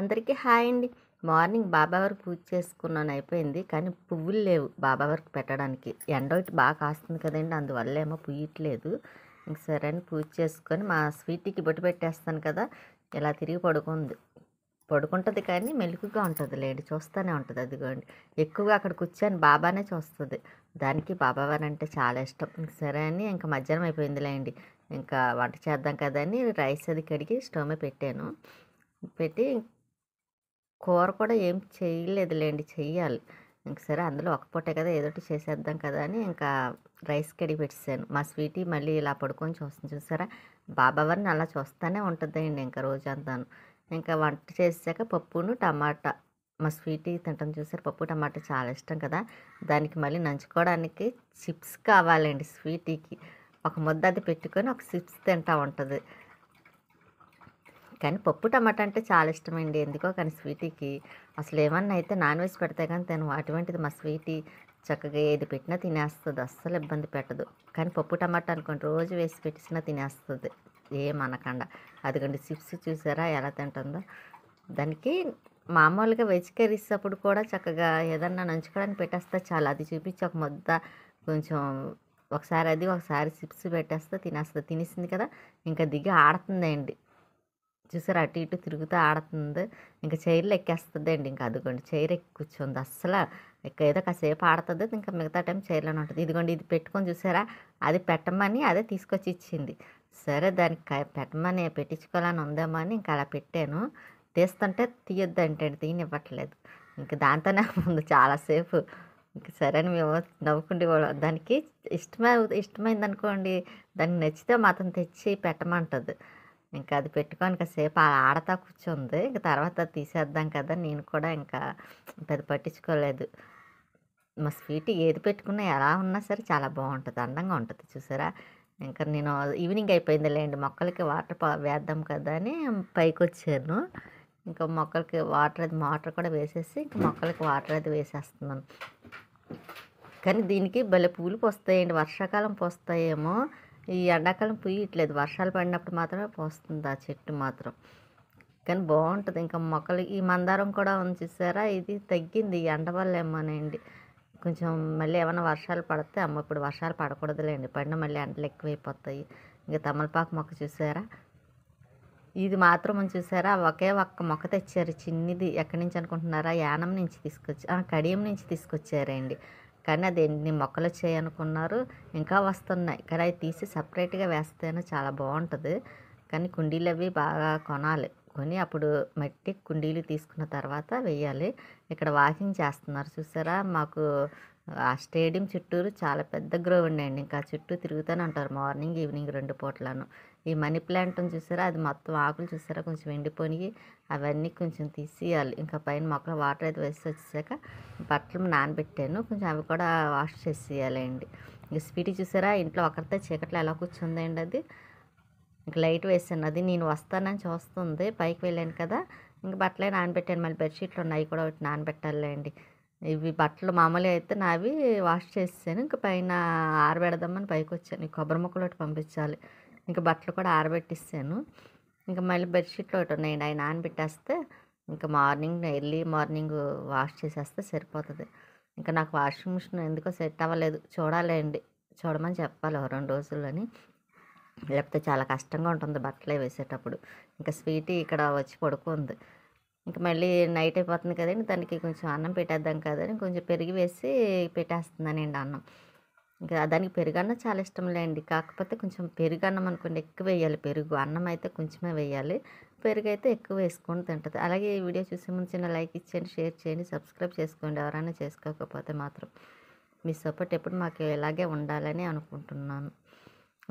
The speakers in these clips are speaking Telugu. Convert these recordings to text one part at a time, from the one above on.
అందరికీ హాయ్ అండి మార్నింగ్ బాబా వరకు పూజ చేసుకున్నాను అయిపోయింది కానీ పువ్వులు లేవు బాబా వరకు పెట్టడానికి ఎండ ఒకటి బాగా కాస్తుంది కదండి అందువల్ల ఏమో పూయట్లేదు ఇంక సరే అని పూజ చేసుకొని మా స్వీట్కి బొట్టు పెట్టేస్తాను కదా ఇలా తిరిగి పడుకుంది పడుకుంటుంది కానీ మెలుకుగా ఉంటుంది లేండి చూస్తూనే ఉంటుంది అదిగోండి ఎక్కువగా అక్కడ కూర్చొని బాబానే చూస్తుంది దానికి బాబావారు అంటే చాలా ఇష్టం సరే అని ఇంకా మధ్యాహ్నం అయిపోయింది లేండి ఇంకా వంట చేద్దాం కదా అని రైస్ అది కడిగి స్టవ్ పెట్టాను పెట్టి కూర కూడా ఏం చేయలేదులేండి చెయ్యాలి ఇంక సరే అందులో ఒక పూటే కదా ఏదోటి చేసేద్దాం కదా అని ఇంకా రైస్ కడిగి పెట్టేశాను మా స్వీటీ మళ్ళీ ఇలా పడుకొని చూస్తాను చూసారా బాబావారిని అలా చూస్తూనే ఉంటుందండి ఇంకా రోజంతాను ఇంకా వంట చేసాక పప్పును టమాటా మా స్వీటీ తింటాం చూసారు పప్పు టమాటా చాలా ఇష్టం కదా దానికి మళ్ళీ నంచుకోవడానికి చిప్స్ కావాలండి స్వీటీకి ఒక ముద్ద అది పెట్టుకొని ఒక చిప్స్ తింటా ఉంటుంది కానీ పప్పు టమాటా అంటే చాలా ఇష్టం అండి ఎందుకో కానీ స్వీటీకి అసలు ఏమన్నా అయితే నాన్ వెజ్ పెడితే కానీ తను అటువంటిది మా స్వీటీ చక్కగా ఏది పెట్టినా తినేస్తుంది అస్సలు ఇబ్బంది పెట్టదు కానీ పప్పు టమాటా అనుకోండి రోజు వేసి పెట్టినా తినేస్తుంది ఏమనకుండా అదిగండి చిప్స్ చూసారా ఎలా తింటుందో దానికి మామూలుగా వెజ్ కర్రీస్ అప్పుడు కూడా చక్కగా ఏదన్నా నంచుకోవడానికి పెట్టేస్తే చాలా అది చూపించి ఒక ముద్ద కొంచెం ఒకసారి అది ఒకసారి చిప్స్ పెట్టేస్తే తినేస్తుంది తినేసింది కదా ఇంకా దిగి ఆడుతుందండి చూసారు అటు ఇటు తిరుగుతూ ఆడుతుంది ఇంకా చైర్లు ఎక్కేస్తుందండి ఇంకా అదిగోండి చైర్ ఎక్కి అస్సలు ఎక్క ఏదో కాసేపు ఆడుతుంది ఇంకా మిగతా టైం చైర్లోనే ఉంటుంది ఇదిగోండి ఇది పెట్టుకొని చూసారా అది పెట్టమని అదే తీసుకొచ్చి ఇచ్చింది సరే దానికి పెట్టమని పెట్టించుకోవాలని ఉందేమో అని ఇంకా అలా పెట్టాను తీస్తుంటే తీయొద్దంటే తీయనివ్వట్లేదు ఇంకా దాంతోనే ఉంది చాలాసేపు ఇంకా సరే అని మేము నవ్వుకుంటే దానికి ఇష్టమై ఇష్టమైంది అనుకోండి దానికి నచ్చితే మాత్రం తెచ్చి పెట్టమంటుంది ఇంకా అది పెట్టుకొని కాసేపు ఆడతా కూర్చుంది ఇంకా తర్వాత తీసేద్దాం కదా నేను కూడా ఇంకా పెద్ద పట్టించుకోలేదు మా స్వీట్ ఏది పెట్టుకున్నా ఎలా ఉన్నా సరే చాలా బాగుంటుంది అందంగా ఉంటుంది చూసారా ఇంకా నేను ఈవినింగ్ అయిపోయింది లేండి మొక్కలకి వాటర్ వేద్దాం కదా అని పైకి వచ్చాను ఇంకా మొక్కలకి వాటర్ అది మోటార్ కూడా వేసేసి ఇంకా మొక్కలకి వాటర్ అది వేసేస్తున్నాను కానీ దీనికి భలే పూలు పోస్తాయండి వర్షాకాలం పోస్తాయేమో ఈ ఎండాకాలం పూయట్లేదు వర్షాలు పడినప్పుడు మాత్రమే పోస్తుంది ఆ చెట్టు మాత్రం కానీ బాగుంటుంది ఇంకా మొక్కలు ఈ మందారం కూడా ఉంచేసారా ఇది తగ్గింది ఎండ వల్ల ఏమోనండి కొంచెం మళ్ళీ ఏమైనా వర్షాలు పడితే అమ్మ ఇప్పుడు వర్షాలు పడకూడదులేండి పడిన మళ్ళీ ఎండలు ఎక్కువైపోతాయి ఇంకా తమలపాకు మొక్క చూసారా ఇది మాత్రం చూసారా ఒకే ఒక్క మొక్క తెచ్చారు చిన్నది ఎక్కడి నుంచి అనుకుంటున్నారా యానం నుంచి తీసుకొచ్చి కడియం నుంచి తీసుకొచ్చారండి కానీ అది ఎన్ని మొక్కలు చేయనుకున్నారు ఇంకా వస్తున్నాయి కానీ అవి తీసి సపరేట్గా వేస్తేనే చాలా బాగుంటుంది కానీ కుండీలు అవి బాగా కొనాలి కొని అప్పుడు మట్టి కుండీలు తీసుకున్న తర్వాత వేయాలి ఇక్కడ వాకింగ్ చేస్తున్నారు చూసారా మాకు ఆ స్టేడియం చుట్టూరు చాలా పెద్ద గ్రౌండ్ అండి ఇంకా చుట్టూ తిరుగుతూనే ఉంటారు మార్నింగ్ ఈవినింగ్ రెండు పూటలను ఈ మనీ ప్లాంట్ చూసారా అది మొత్తం ఆకులు చూసారా కొంచెం ఎండిపోయి అవన్నీ కొంచెం తీసేయాలి ఇంకా పైన మొక్కలు వాటర్ అయితే వేసి వచ్చేసాక బట్టలు నానబెట్టాను కొంచెం అవి కూడా వాష్ చేసేయాలండి ఇంకా స్వీట్ చూసారా ఇంట్లో ఒకరితే చీకట్లో ఎలా కూర్చుందండి అది ఇంకా లైట్ వేసాను అది నేను వస్తానని చూస్తుంది పైకి వెళ్ళాను కదా ఇంకా బట్టలే నానబెట్టాను మళ్ళీ బెడ్షీట్లు ఉన్నాయి కూడా ఒకటి నానబెట్టాలండి ఇవి బట్టలు మామూలుగా అయితే నావి వాష్ చేసాను ఇంకా పైన ఆరబెడదామని పైకి వచ్చాను కొబ్బరి మొక్కలు ఒకటి పంపించాలి ఇంకా బట్టలు కూడా ఆరబెట్టిస్తాను ఇంకా మళ్ళీ బెడ్షీట్లు ఒకటి ఉన్నాయండి ఆయన నానబెట్టేస్తే ఇంకా మార్నింగ్ ఎర్లీ మార్నింగ్ వాష్ చేసేస్తే సరిపోతుంది ఇంకా నాకు వాషింగ్ మిషన్ ఎందుకో సెట్ అవ్వలేదు చూడాలండి చూడమని చెప్పాలి రెండు రోజుల్లోని లేకపోతే చాలా కష్టంగా ఉంటుంది బట్టలే వేసేటప్పుడు ఇంకా స్వీటీ ఇక్కడ వచ్చి పడుకుంది ఇంకా మళ్ళీ నైట్ అయిపోతుంది కదండి దానికి కొంచెం అన్నం పెట్టేద్దాం కదని కొంచెం పెరిగి వేసి అండి అన్నం ఇంకా దానికి పెరుగన్నం చాలా ఇష్టంలేండి కాకపోతే కొంచెం పెరుగన్నం అనుకోండి ఎక్కువ వేయాలి పెరుగు అన్నం అయితే కొంచెమే వేయాలి పెరుగు అయితే ఎక్కువ వేసుకొని తింటుంది అలాగే ఈ వీడియో చూసే ముందు చిన్న లైక్ ఇచ్చేయండి షేర్ చేయండి సబ్స్క్రైబ్ చేసుకోండి ఎవరైనా చేసుకోకపోతే మాత్రం మీ సపోర్ట్ ఎప్పుడు మాకు ఇలాగే ఉండాలని అనుకుంటున్నాను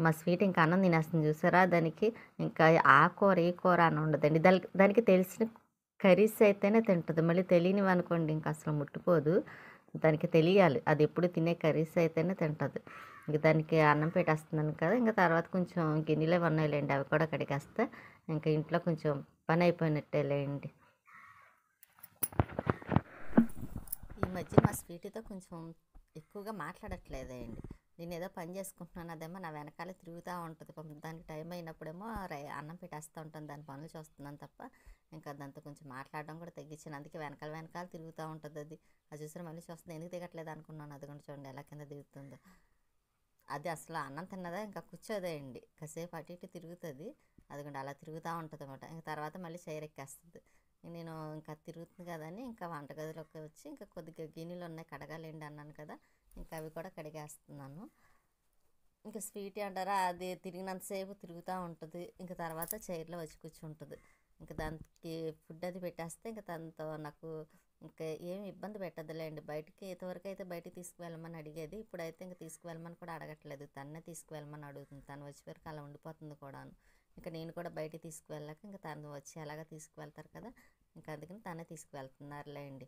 మా స్వీట్ ఇంకా అన్నం తినేస్తుంది చూసారా దానికి ఇంకా ఆ కూర ఈ కూర అని ఉండదండి దానికి దానికి తెలిసిన కర్రీస్ అయితేనే తింటుంది మళ్ళీ తెలియనివి అనుకోండి ఇంకా అసలు ముట్టుకోదు దానికి తెలియాలి అది ఎప్పుడు తినే కర్రీస్ అయితేనే తింటుంది ఇంక దానికి అన్నం వస్తుందని కదా ఇంకా తర్వాత కొంచెం ఉన్నాయి లేండి అవి కూడా కడిగేస్తే ఇంకా ఇంట్లో కొంచెం పని అయిపోయినట్టే లేండి ఈ మధ్య మా స్వీట్తో కొంచెం ఎక్కువగా మాట్లాడట్లేదండి నేను ఏదో పని చేసుకుంటున్నాను అదేమో నా వెనకాల తిరుగుతూ ఉంటుంది దానికి టైం అయినప్పుడేమో అన్నం పెట్టేస్తూ ఉంటాను దాని పనులు చూస్తున్నాను తప్ప ఇంకా దాంతో కొంచెం మాట్లాడడం కూడా తగ్గించాను అందుకే వెనకాల వెనకాల తిరుగుతూ ఉంటుంది అది అది చూసిన మళ్ళీ చూస్తుంది ఎందుకు దిగట్లేదు అనుకున్నాను అది కూడా చూడండి ఎలా కింద దిగుతుందో అది అసలు అన్నం తిన్నదా ఇంకా కూర్చోదే అండి కాసేపు అటు ఇటు తిరుగుతుంది కూడా అలా తిరుగుతూ ఉంటుంది అనమాట ఇంకా తర్వాత మళ్ళీ చైర్ ఎక్కేస్తుంది నేను ఇంకా తిరుగుతుంది కదా అని ఇంకా వంటగదిలోకి వచ్చి ఇంకా కొద్దిగా గిన్నెలు ఉన్నాయి కడగాలేండి అన్నాను కదా ఇంకా అవి కూడా కడిగేస్తున్నాను ఇంకా స్వీట్ అంటారా అది తిరిగినంతసేపు తిరుగుతూ ఉంటుంది ఇంకా తర్వాత చైర్లో వచ్చి కూర్చుంటుంది ఇంకా దానికి ఫుడ్ అది పెట్టేస్తే ఇంకా దాంతో నాకు ఇంకా ఏం ఇబ్బంది పెట్టదులేండి బయటికి ఇంతవరకు అయితే బయటికి తీసుకువెళ్ళమని అడిగేది ఇప్పుడైతే ఇంకా తీసుకువెళ్ళమని కూడా అడగట్లేదు తన్నే తీసుకువెళ్ళమని అడుగుతుంది తను వచ్చే వరకు అలా ఉండిపోతుంది కూడా ఇంకా నేను కూడా బయట తీసుకువెళ్ళాక ఇంకా తను వచ్చి అలాగా తీసుకువెళ్తారు కదా ఇంకా అందుకని తనే తీసుకువెళ్తున్నారులేండి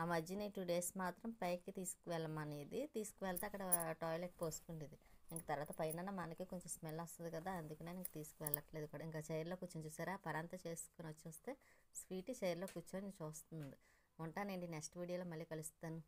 ఆ మధ్యనే టూ డేస్ మాత్రం పైకి తీసుకువెళ్ళమనేది తీసుకువెళ్తే అక్కడ టాయిలెట్ పోసుకుండేది ఇంక తర్వాత పైన మనకి కొంచెం స్మెల్ వస్తుంది కదా అందుకనే ఇంక తీసుకువెళ్ళట్లేదు కూడా ఇంకా చైర్లో కూర్చొని చూసారా పరంత చేసుకుని వచ్చి వస్తే స్వీట్ చైర్లో కూర్చొని చూస్తుంది ఉంటానండి నెక్స్ట్ వీడియోలో మళ్ళీ కలుస్తాను